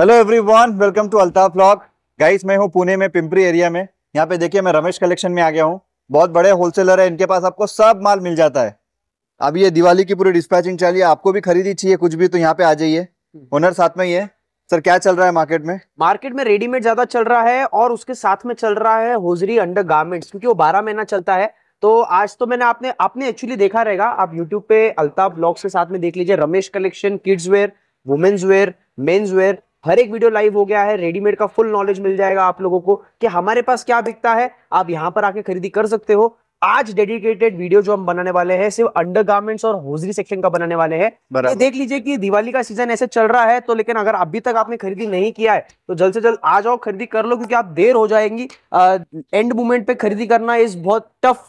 Hello everyone welcome to Altaf blog guys मैं हूं पुणे में पिंपरी एरिया में यहाँ पे देखिए मैं रमेश कलेक्शन में आ गया हूँ बहुत बड़े होलसेलर है इनके पास आपको सब माल मिल जाता है अब ये दिवाली की पूरी डिस्पैचिंग चल रही है आपको भी खरीदी चाहिए कुछ भी तो यहाँ पे आ जाइए ओनर साथ में ही है सर क्या चल रहा है मार्केट में मार्केट में रेडीमेड ज्यादा चल रहा है और उसके साथ में चल रहा है होजरी अंडर गार्मेंट्स क्योंकि वो बारह महीना चलता है तो आज तो मैंने आपने आपने एक्चुअली देखा रहेगा आप यूट्यूब पे अल्ताफ ब्लॉग्स के साथ में देख लीजिए Ramesh collection kids wear women's wear men's wear हर एक वीडियो लाइव हो गया है रेडीमेड का फुल नॉलेज मिल जाएगा आप लोगों को कि हमारे पास क्या बिकता है आप यहाँ पर आके खरीदी कर सकते हो आज डेडिकेटेड वीडियो जो हम बनाने वाले हैं सिर्फ अंडर गार्मेंट्स और होजरी सेक्शन का बनाने वाले हैं देख लीजिए कि दिवाली का सीजन ऐसे चल रहा है तो लेकिन अगर अभी तक आपने खरीदी नहीं किया है तो जल्द से जल्द आ जाओ खरीदी कर लो क्योंकि आप देर हो जाएंगी आ, एंड मोमेंट पे खरीदी करना इस बहुत टफ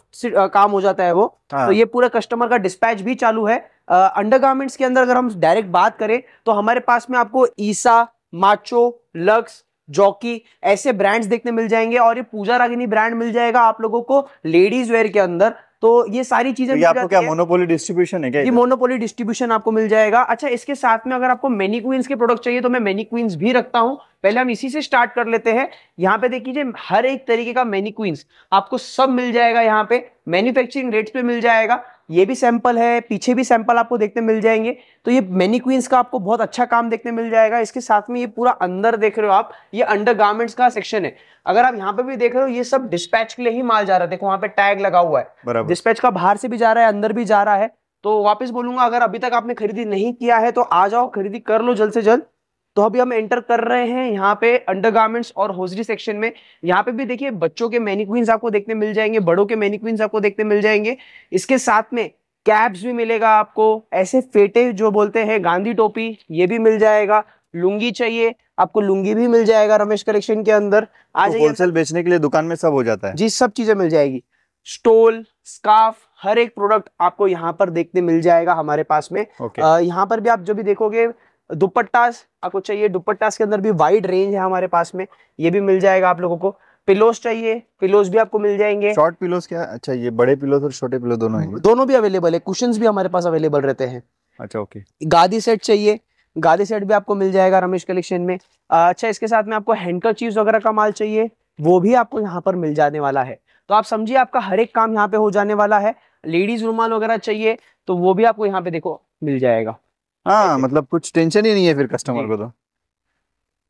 काम हो जाता है वो हाँ। तो ये पूरा कस्टमर का डिस्पैच भी चालू है अंडर गार्मेंट्स के अंदर अगर हम डायरेक्ट बात करें तो हमारे पास में आपको ईसा माचो लक्स जॉकी ऐसे ब्रांड्स देखने मिल जाएंगे और ये पूजा रागिनी ब्रांड मिल जाएगा आप लोगों को लेडीज वेयर के अंदर तो ये सारी चीजें तो आपको क्या मोनोपोली डिस्ट्रीब्यूशन है क्या ये मोनोपोली डिस्ट्रीब्यूशन आपको मिल जाएगा अच्छा इसके साथ में अगर आपको मेनी क्वींस के प्रोडक्ट चाहिए तो मैं मेनी क्वींस भी रखता हूँ पहले हम इसी से स्टार्ट कर लेते हैं यहाँ पे देखिए हर एक तरीके का मेनी क्वींस आपको सब मिल जाएगा यहाँ पे मैन्युफैक्चरिंग रेट्स पे मिल जाएगा ये भी सैंपल है पीछे भी सैंपल आपको देखने मिल जाएंगे तो ये मेनी क्वींस का आपको बहुत अच्छा काम देखने मिल जाएगा इसके साथ में ये पूरा अंदर देख रहे हो आप ये अंडर गार्मेंट्स का सेक्शन है अगर आप यहाँ पे भी देख रहे हो ये सब डिस्पैच के लिए ही माल जा रहा है देखो वहाँ पे टैग लगा हुआ है डिस्पैच का बाहर से भी जा रहा है अंदर भी जा रहा है तो वापस बोलूंगा अगर अभी तक आपने खरीदी नहीं किया है तो आ जाओ खरीदी कर लो जल्द से जल्द तो अभी हम एंटर कर रहे हैं यहाँ पे अंडरगार्मेंट्स और होजरी सेक्शन में यहाँ पे भी देखिए बच्चों के मैनिक्वीन्स आपको देखने मिल जाएंगे बड़ों के मैनिक्वीन्स आपको देखने मिल जाएंगे इसके साथ में कैप्स भी मिलेगा आपको ऐसे फेटे जो बोलते हैं गांधी टोपी ये भी मिल जाएगा लुंगी चाहिए आपको लुंगी भी मिल जाएगा रमेश कलेक्शन के अंदर तो आज तो होलसेल बेचने के लिए दुकान में सब हो जाता है जी सब चीजें मिल जाएगी स्टोल स्काफ हर एक प्रोडक्ट आपको यहाँ पर देखने मिल जाएगा हमारे पास में okay. यहाँ पर भी आप जो भी देखोगे दुपट्टास आपको चाहिए दुपट्टास के अंदर भी वाइड रेंज है हमारे पास में ये भी मिल जाएगा आप लोगों को पिलोस चाहिए पिलोस भी आपको मिल जाएंगे शॉर्ट पिलोस क्या अच्छा ये बड़े पिलोस और छोटे पिलो दोनों हैं दोनों भी अवेलेबल है कुशन भी हमारे पास अवेलेबल रहते हैं अच्छा ओके गादी सेट चाहिए गादी सेट भी आपको मिल जाएगा रमेश कलेक्शन में अच्छा इसके साथ में आपको हैंडकर चीज वगैरह का माल चाहिए वो भी आपको यहाँ पर मिल जाने वाला है तो आप समझिए आपका हर एक काम यहाँ पे हो जाने वाला है लेडीज रुमाल वगैरह चाहिए तो वो भी आपको यहाँ पे देखो मिल जाएगा हाँ मतलब कुछ टेंशन ही नहीं है फिर कस्टमर को तो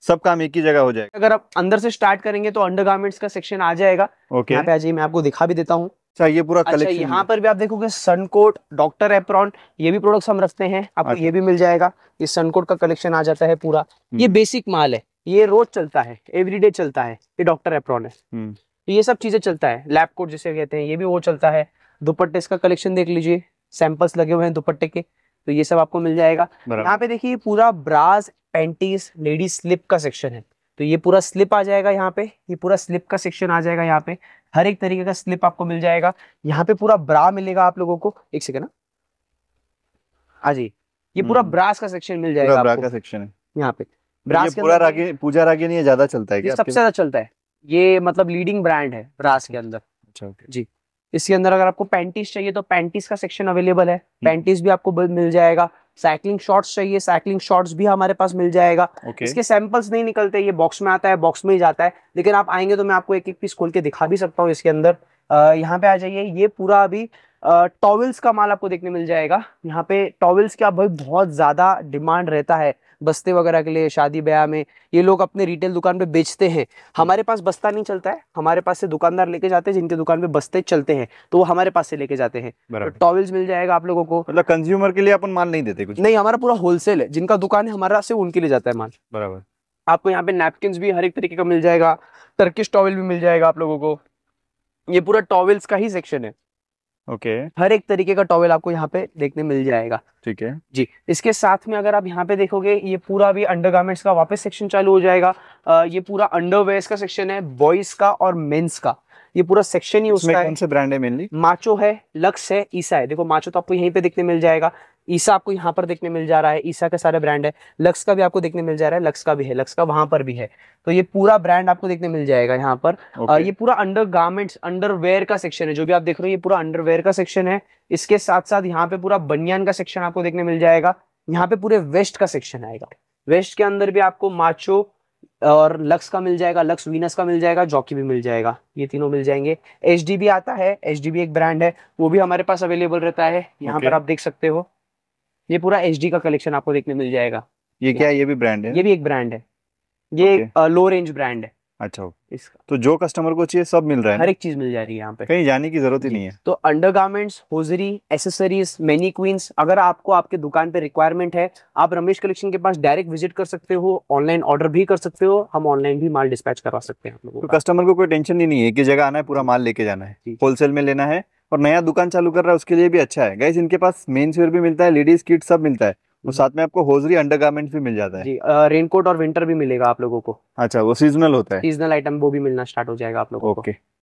सब काम एक ही जगह हो जाएगा अगर आप अंदर से स्टार्ट करेंगे तो अंडरगार्मेंट्स का सेक्शन आ जाएगा ओके यहाँ पे आ जाइए मैं आपको दिखा भी देता हूँ अच्छा ये पूरा अच्छा, कलेक्शन यहाँ पर भी आप देखोगे सनकोट डॉक्टर एप्रॉन ये भी प्रोडक्ट्स हम रखते हैं आपको अच्छा। ये भी मिल जाएगा ये सनकोट का कलेक्शन आ जाता है पूरा हम्म। ये बेसिक माल है ये रोज चलता है एवरीडे चलता है ये डॉक्टर एप्रॉन है हम्म। तो ये सब चीजें चलता है लैब कोट जिसे कहते हैं ये भी वो चलता है दुपट्टे का कलेक्शन देख लीजिए सैंपल्स लगे हुए हैं दुपट्टे के तो ये सब आपको मिल जाएगा यहाँ पे देखिए पूरा ब्रास पेंटीज लेडीज स्लिप का सेक्शन है तो ये पूरा स्लिप आ जाएगा यहाँ पे ये पूरा स्लिप का सेक्शन आ जाएगा यहाँ पे हर एक तरीके का स्लिप आपको मिल जाएगा यहाँ पे पूरा ब्रा मिलेगा आप लोगों को एक सेकेंड ना हाँ जी ये पूरा हम्म। ब्रास का सेक्शन मिल जाएगा ब्रा का सेक्शन है यहाँ पे ब्रास पूरा रागी पूजा नहीं ज्यादा चलता है सबसे ज्यादा चलता है ये मतलब लीडिंग ब्रांड है ब्रास के अंदर अच्छा जी इसके अंदर अगर आपको पैंटीज चाहिए तो पैंटीज का सेक्शन अवेलेबल है पैंटीज हम्म। भी आपको मिल जाएगा साइकिलिंग शॉर्ट्स चाहिए साइकिलिंग शॉर्ट्स भी हमारे पास मिल जाएगा okay. इसके सैंपल्स नहीं निकलते ये बॉक्स में आता है बॉक्स में ही जाता है लेकिन आप आएंगे तो मैं आपको एक एक पीस खोल के दिखा भी सकता हूँ इसके अंदर यहाँ पे आ जाइए ये पूरा अभी टॉवल्स का माल आपको देखने मिल जाएगा यहाँ पे टॉवल्स की आप बहुत ज्यादा डिमांड रहता है बस्ते वगैरह के लिए शादी ब्याह में ये लोग अपने रिटेल दुकान पे बेचते हैं हमारे पास बस्ता नहीं चलता है हमारे पास से दुकानदार लेके जाते हैं जिनके दुकान पे बस्ते चलते हैं तो वो हमारे पास से लेके जाते हैं टॉवेल्स तो मिल जाएगा आप लोगों को मतलब कंज्यूमर के लिए अपन माल नहीं देते कुछ नहीं हमारा पूरा होलसेल है जिनका दुकान है हमारा से उनके लिए जाता है माल बराबर आपको यहाँ पे नैपकिन भी हर एक तरीके का मिल जाएगा टर्किश टॉवेल भी मिल जाएगा आप लोगों को ये पूरा टॉवेल्स का ही सेक्शन है ओके okay. हर एक तरीके का टॉवेल आपको यहाँ पे देखने मिल जाएगा ठीक है जी इसके साथ में अगर आप यहाँ पे देखोगे ये पूरा भी अंडर का वापस सेक्शन चालू हो जाएगा आ, ये पूरा अंडर का सेक्शन है बॉयज का और मेन्स का ये पूरा सेक्शन ही उसमें कौन से ब्रांड है मेनली माचो है लक्स है ईसा है देखो माचो तो आपको यहीं पे देखने मिल जाएगा ईसा आपको यहाँ पर देखने मिल जा रहा है ईसा का सारे ब्रांड है लक्स का भी आपको देखने मिल जा रहा है लक्स का भी है लक्स का वहां पर भी है तो ये पूरा ब्रांड आपको देखने मिल जाएगा यहाँ पर okay. ये पूरा अंडर गार्मेंट्स अंडरवेयर का सेक्शन है जो भी आप देख रहे हो ये पूरा अंडरवेयर का सेक्शन है इसके साथ साथ यहाँ पे पूरा बनियान का सेक्शन आपको देखने मिल जाएगा यहाँ पे पूरे वेस्ट का सेक्शन आएगा वेस्ट के अंदर भी आपको माचो और लक्स का मिल जाएगा लक्स वीनस का मिल जाएगा जॉकी भी मिल जाएगा ये तीनों मिल जाएंगे एच भी आता है एच एक ब्रांड है वो भी हमारे पास अवेलेबल रहता है यहाँ okay. पर आप देख सकते हो ये पूरा एच का कलेक्शन आपको देखने मिल जाएगा ये क्या ये भी ब्रांड है ये भी एक ब्रांड है ये लो रेंज ब्रांड है अच्छा इस तो जो कस्टमर को चाहिए सब मिल रहा है हर एक चीज मिल जा रही है यहाँ पे कहीं जाने की जरूरत ही नहीं है तो undergarments hosiery accessories many queens अगर आपको आपके दुकान पे रिक्वायरमेंट है आप रमेश कलेक्शन के पास डायरेक्ट विजिट कर सकते हो ऑनलाइन ऑर्डर भी कर सकते हो हम ऑनलाइन भी माल डिस्पैच करवा सकते हैं तो कस्टमर को कोई टेंशन ही नहीं है कि जगह आना है पूरा माल लेके जाना है होलसेल में लेना है और नया दुकान चालू कर रहा है उसके लिए भी अच्छा है गैस इनके पास मेन स्वेयर भी मिलता है लेडीज किट सब मिलता है वो साथ में आपको होजरी गार्मेंट भी मिल जाता है जी रेनकोट और विंटर भी मिलेगा आप लोगों को अच्छा वो सीजनल होता है सीजनल आइटम वो भी मिलना स्टार्ट हो जाएगा आप लोगों को ओके